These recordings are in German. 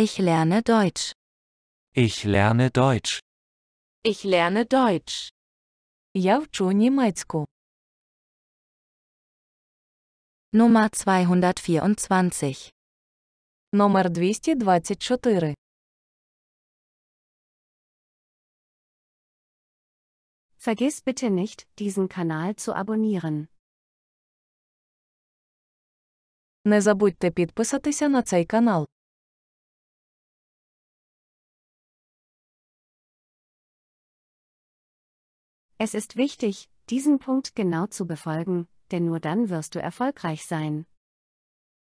Ich lerne Deutsch. Ich lerne Deutsch. Ich lerne Deutsch. Я вчу німецьку. Nummer 224. Номер 224. Vergiss bitte nicht, diesen Kanal zu abonnieren. Не забудьте підписатися на цей канал. Es ist wichtig, diesen Punkt genau zu befolgen, denn nur dann wirst du erfolgreich sein.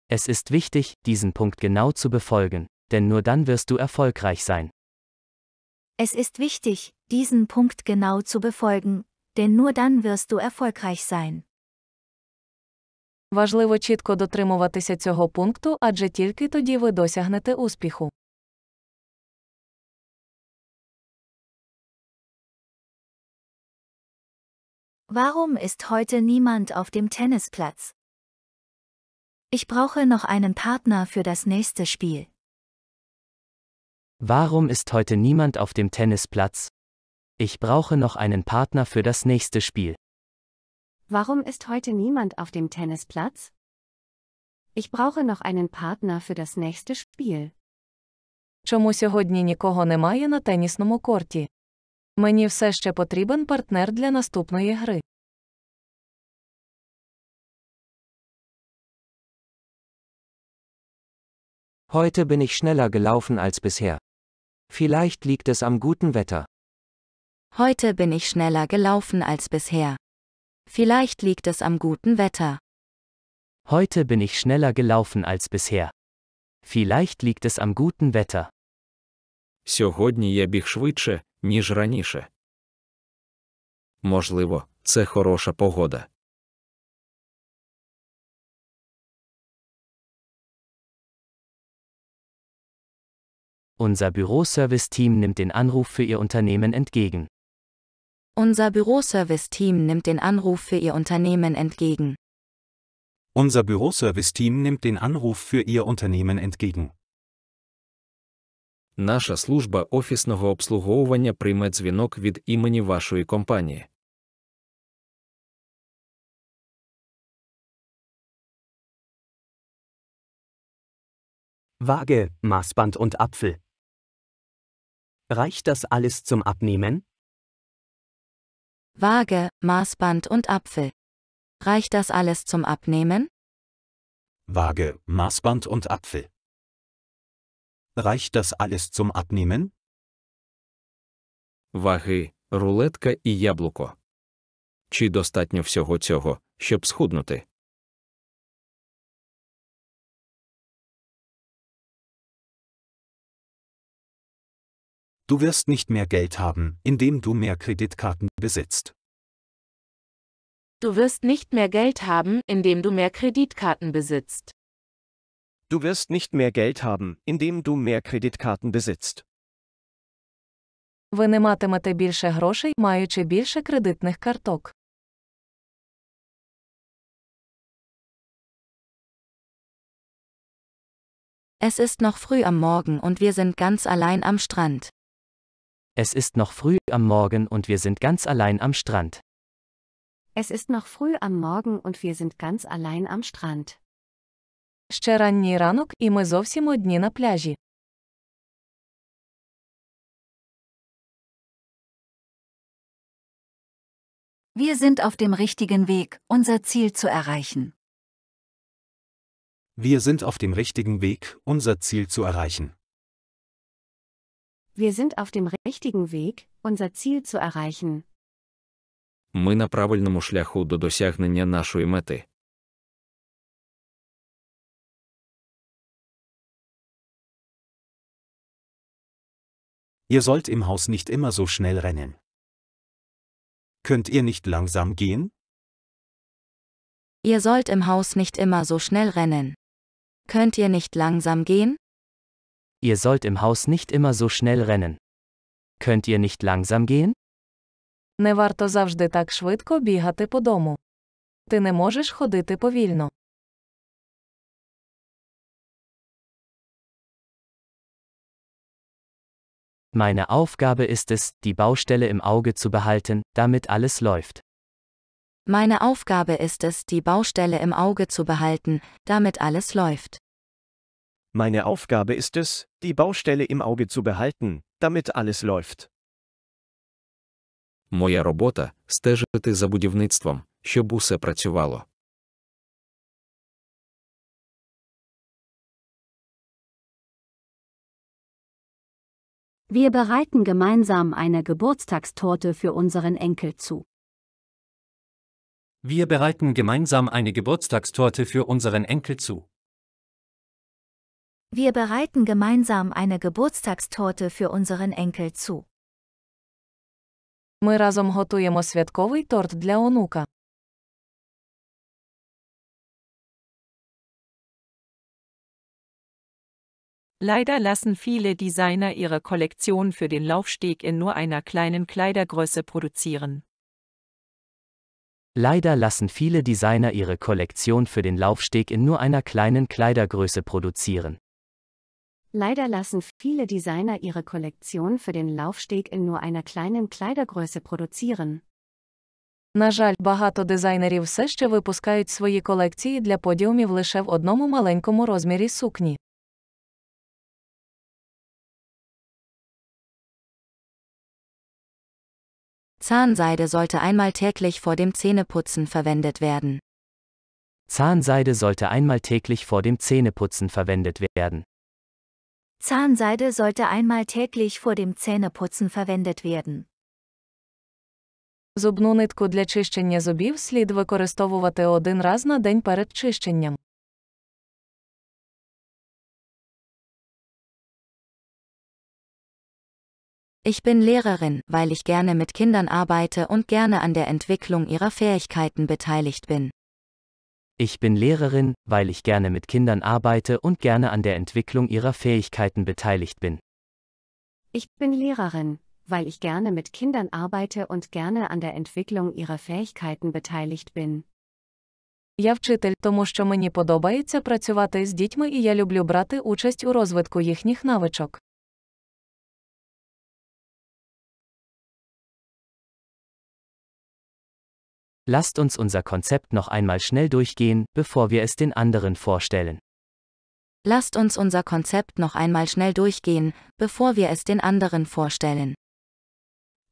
Es ist wichtig, diesen Punkt genau zu befolgen, denn nur dann wirst du erfolgreich sein. Es ist wichtig, diesen Punkt genau zu befolgen, denn nur dann wirst du erfolgreich sein. Важливо чітко дотримуватися цього пункту, адже тільки тоді ви досягнете успіху. Warum ist heute niemand auf dem Tennisplatz? Ich brauche noch einen Partner für das nächste Spiel. Warum ist heute niemand auf dem Tennisplatz? Ich brauche noch einen Partner für das nächste Spiel. Warum ist heute niemand auf dem Tennisplatz? Ich brauche noch einen Partner für das nächste Spiel. Чому сьогодні нікого немає на тенісному корті? Мені все ще потрібен партнер для наступної гри. Heute bin ich schneller gelaufen als bisher. Vielleicht liegt es am guten Wetter. Heute bin ich schneller gelaufen als bisher. Vielleicht liegt es am guten Wetter. Heute bin ich schneller gelaufen als bisher. Vielleicht liegt es am guten Wetter. Сьогодні я біг швидше, ніж раніше. Можливо, це хороша погода. Unser Büroservice-Team nimmt den Anruf für Ihr Unternehmen entgegen. Unser Büroservice-Team nimmt den Anruf für Ihr Unternehmen entgegen. Unser Büroservice-Team nimmt den Anruf für Ihr Unternehmen entgegen наша служба офісного обслуговування прийме дзвінок від імені вашої компанії. Waage, Maßband und Apfel. Reicht das alles zum Abnehmen? Waage, Maßband und Apfel. Reicht das alles zum Abnehmen? Waage, Maßband und Apfel. Reicht das alles zum Abnehmen? Ваги, рулетка і яблуко. Чи достатньо всього цього, щоб схуднути? Du wirst nicht mehr Geld haben, indem du mehr Kreditkarten besitzt. Du wirst nicht mehr Geld haben, indem du mehr Kreditkarten besitzt. Du wirst nicht mehr Geld haben, indem du mehr Kreditkarten besitzt. Ви не матимете більше грошей, маючи більше кредитних карток. Es ist noch früh am Morgen und wir sind ganz allein am Strand. Es ist noch früh am Morgen und wir sind ganz allein am Strand. Es ist noch früh am Morgen und wir sind ganz allein am Strand. Ще ранній ранок, і ми зовсім одні на пляжі. Wir sind auf dem richtigen Weg, unser Ziel zu erreichen. Wir sind auf dem richtigen Weg, unser Ziel zu erreichen. Wir sind auf dem richtigen Weg, unser Ziel zu erreichen. Ми на правильному шляху до досягнення нашої мети. Ihr sollt im Haus nicht immer so schnell rennen. Könnt ihr nicht langsam gehen? Ihr sollt im Haus nicht immer so schnell rennen. Könnt ihr nicht langsam gehen? Ihr sollt im Haus nicht immer so schnell rennen. Könnt ihr nicht langsam gehen? Не варто завжди так швидко бігати по дому. Ти не можеш ходити повільно. Meine Aufgabe ist es, die Baustelle im Auge zu behalten, damit alles läuft. Meine Aufgabe ist es, die Baustelle im Auge zu behalten, damit alles läuft. Meine Aufgabe ist es, die Baustelle im Auge zu behalten, damit alles läuft. Моя робота стежити за будівництвом, щоб усе працювало. Wir bereiten gemeinsam eine Geburtstagstorte für unseren Enkel zu. Wir bereiten gemeinsam eine Geburtstagstorte für unseren Enkel zu. Wir bereiten gemeinsam eine Geburtstagstorte für unseren Enkel zu. Ми разом готуємо святковий торт для онука. Leider lassen viele Designer ihre Kollektion für den Laufsteg in nur einer kleinen Kleidergröße produzieren. Leider lassen viele Designer ihre Kollektion für den Laufsteg in nur einer kleinen Kleidergröße produzieren. Leider lassen viele Designer ihre Kollektion für den Laufsteg in nur einer kleinen Kleidergröße produzieren. На жаль, багато дизайнерів все ще випускають свої колекції для подіумів лише в одному маленькому розмірі сукні. Zahnseide sollte einmal täglich vor dem Zähneputzen verwendet werden. Zahnseide sollte einmal täglich vor dem Zähneputzen verwendet werden. Zahnseide sollte einmal täglich vor dem Zähneputzen verwendet werden. Зубну нитку для чищення зубів слід використовувати один раз на день перед чищенням. Ich bin Lehrerin, weil ich gerne mit Kindern arbeite und gerne an der Entwicklung ihrer Fähigkeiten beteiligt bin. Ich bin Lehrerin, weil ich gerne mit Kindern arbeite und gerne an der Entwicklung ihrer Fähigkeiten beteiligt bin. Ich bin Lehrerin, weil ich gerne mit Kindern arbeite und gerne an der Entwicklung ihrer Fähigkeiten beteiligt bin. Я вчитель, тому що мені подобається працювати з дітьми і я люблю брати участь у розвитку їхніх навичок. Lasst uns unser Konzept noch einmal schnell durchgehen, bevor wir es den anderen vorstellen. Lasst uns unser Konzept noch einmal schnell durchgehen, bevor wir es den anderen vorstellen.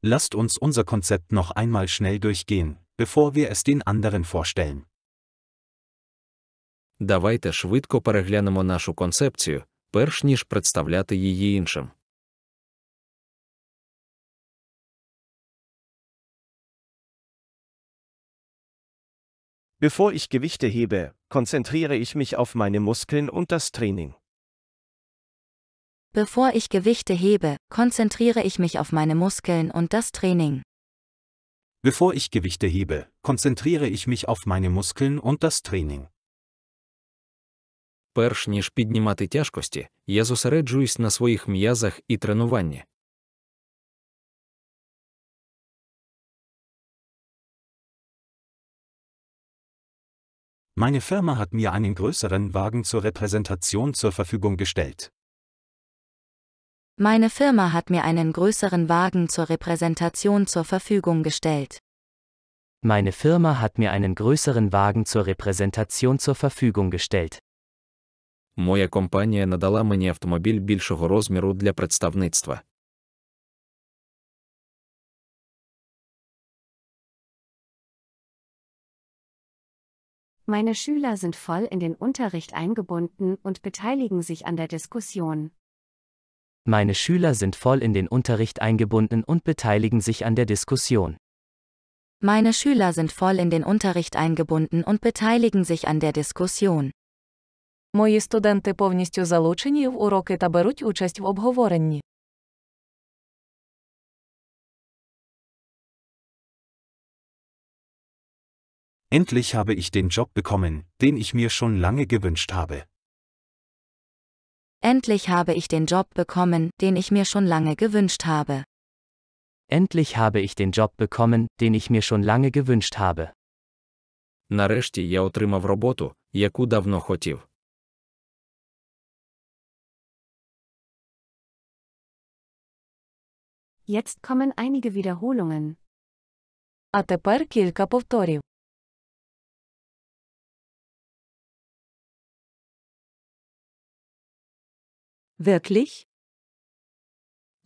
Lasst uns unser Konzept noch einmal schnell durchgehen, bevor wir es den anderen vorstellen. Давайте швидко переглянемо нашу концепцію, перш ніж представляти її іншим. Bevor ich Gewichte hebe, konzentriere ich mich auf meine Muskeln und das Training. Bevor ich Gewichte hebe, konzentriere ich mich auf meine Muskeln und das Training. Bevor ich Gewichte hebe, konzentriere ich mich auf meine Muskeln und das Training. Перш ніж піднімати тяжкості, я зосереджуюсь на своїх м'язах і тренуванні. Meine Firma hat mir einen größeren Wagen zur Repräsentation zur Verfügung gestellt. Meine Firma hat mir einen größeren Wagen zur Repräsentation zur Verfügung gestellt. Meine Firma hat mir einen größeren Wagen zur Repräsentation zur Verfügung gestellt. Моя компанія надала мені автомобіль більшого розміру для представництва. Meine Schüler sind voll in den Unterricht eingebunden und beteiligen sich an der Diskussion. Meine Schüler sind voll in den Unterricht eingebunden und beteiligen sich an der Diskussion. Meine Schüler sind voll in den Unterricht eingebunden und beteiligen sich an der Diskussion. Мої студенти повністю залучені в уроки та беруть участь в обговоренні. Endlich habe ich den Job bekommen, den ich mir schon lange gewünscht habe. Endlich habe ich den Job bekommen, den ich mir schon lange gewünscht habe. Endlich habe ich den Job bekommen, den ich mir schon lange gewünscht habe. Нарешті я отримав роботу, яку давно хотів. Jetzt kommen einige Wiederholungen. А тепер кілька повторів. Wirklich?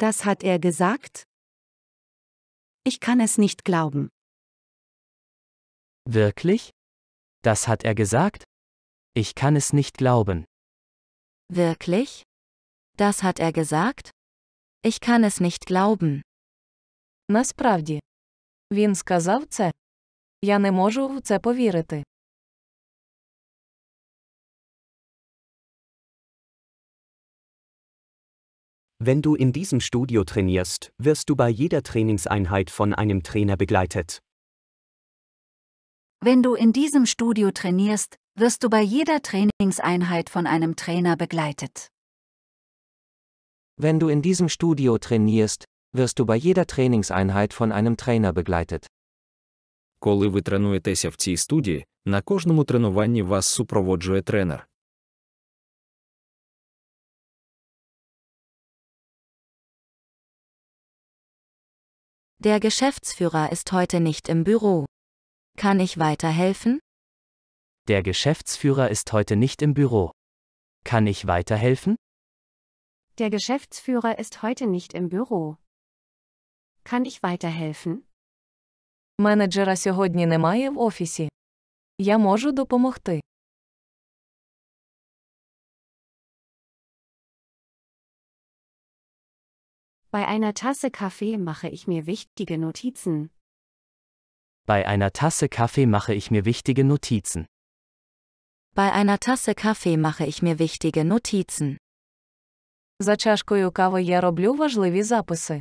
Das hat er gesagt? Ich kann es nicht glauben. Wirklich? Das hat er gesagt? Ich kann es nicht glauben. Wirklich? Das hat er gesagt? Ich kann es nicht glauben. Насправді. Він сказав це? Я не можу в це повірити. Wenn du in diesem Studio trainierst, wirst du bei jeder Trainingseinheit von einem Trainer begleitet. Wenn du in diesem Studio trainierst, wirst du bei jeder Trainingseinheit von einem Trainer begleitet. Wenn du in diesem Studio trainierst, wirst du bei jeder Trainingseinheit von einem Trainer begleitet. Коли ви тренуєтеся в цій студії, на кожному тренуванні вас супроводжує тренер. Der Geschäftsführer ist heute nicht im Büro. Kann ich weiterhelfen? Der Geschäftsführer ist heute nicht im Büro. Kann ich weiterhelfen? Der Geschäftsführer ist heute nicht im Büro. Kann ich weiterhelfen? Менеджера сьогодні немає в офісі. Я можу допомогти. Bei einer Tasse Kaffee mache ich mir wichtige Notizen. Bei einer Tasse Kaffee mache ich mir wichtige Notizen. Bei einer Tasse Kaffee mache ich mir wichtige Notizen. За чашкою кави я роблю важливі записи.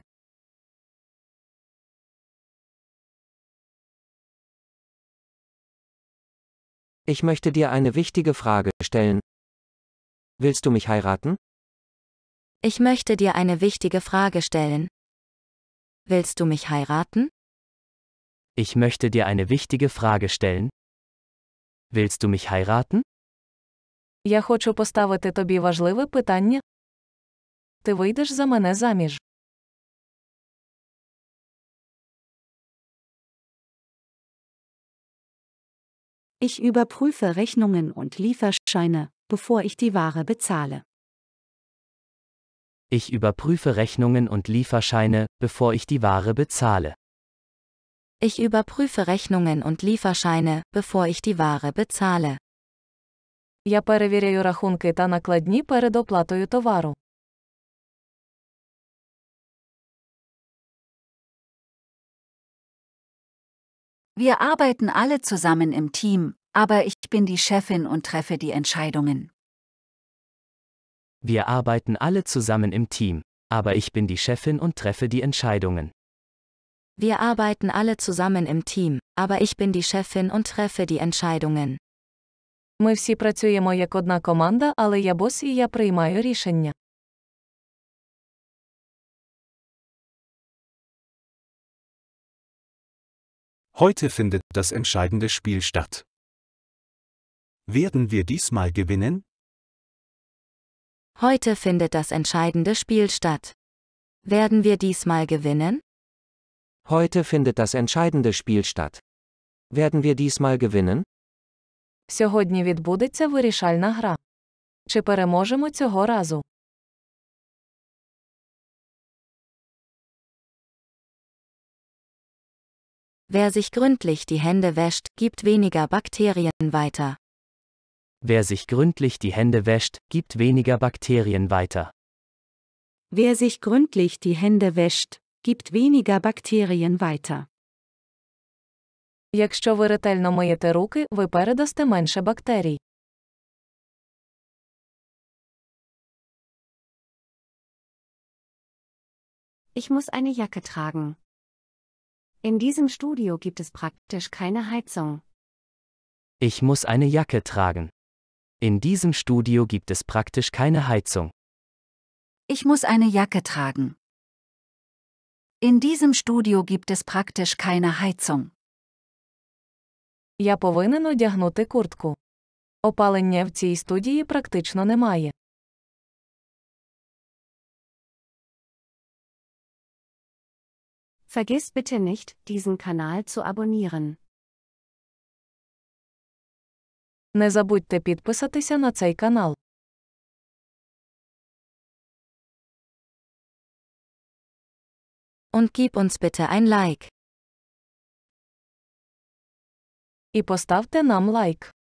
Ich möchte dir eine wichtige Frage stellen. Willst du mich heiraten? Ich möchte dir eine wichtige Frage stellen. Willst du mich heiraten? Ich möchte dir eine wichtige Frage stellen. Willst du mich heiraten? Я хочу поставити тобі важливе питання. Ти вийдеш за мене заміж? Ich überprüfe Rechnungen und Lieferscheine, bevor ich die Ware bezahle. Ich überprüfe Rechnungen und Lieferscheine, bevor ich die Ware bezahle. Ich überprüfe Rechnungen und Lieferscheine, bevor ich die Ware bezahle. Я перевіряю рахунки та накладні перед оплатою товару. Wir arbeiten alle zusammen im Team, aber ich bin die Chefin und treffe die Entscheidungen. Wir arbeiten alle zusammen im Team, aber ich bin die Chefin und treffe die Entscheidungen. Wir arbeiten alle zusammen im Team, aber ich bin die Chefin und treffe die Entscheidungen. Ми всі працюємо як одна команда, але я бос і я приймаю рішення. Heute findet das entscheidende Spiel statt. Werden wir diesmal gewinnen? Heute findet das entscheidende Spiel statt. Werden wir diesmal gewinnen? Heute findet das entscheidende Spiel statt. Werden wir diesmal gewinnen? Сьогодні відбудеться вирішальна гра. Чи переможемо цього разу? Wer sich gründlich die Hände wäscht, gibt weniger Bakterien weiter. Wer sich gründlich die Hände wäscht, gibt weniger Bakterien weiter. Wer sich gründlich die Hände wäscht, gibt weniger Bakterien weiter. Якщо ви ретельно миєте руки, ви передасте менше бактерій. Ich muss eine Jacke tragen. In diesem Studio gibt es praktisch keine Heizung. Ich muss eine Jacke tragen. In diesem Studio gibt es praktisch keine Heizung. Ich muss eine Jacke tragen. In diesem Studio gibt es praktisch keine Heizung. Я повинен одягнути куртку. Опалення в цій студії практично немає. Vergiss bitte nicht, diesen Kanal zu abonnieren. Не забудьте підписатися на цей канал. Und gib uns bitte ein Like. І поставте нам лайк.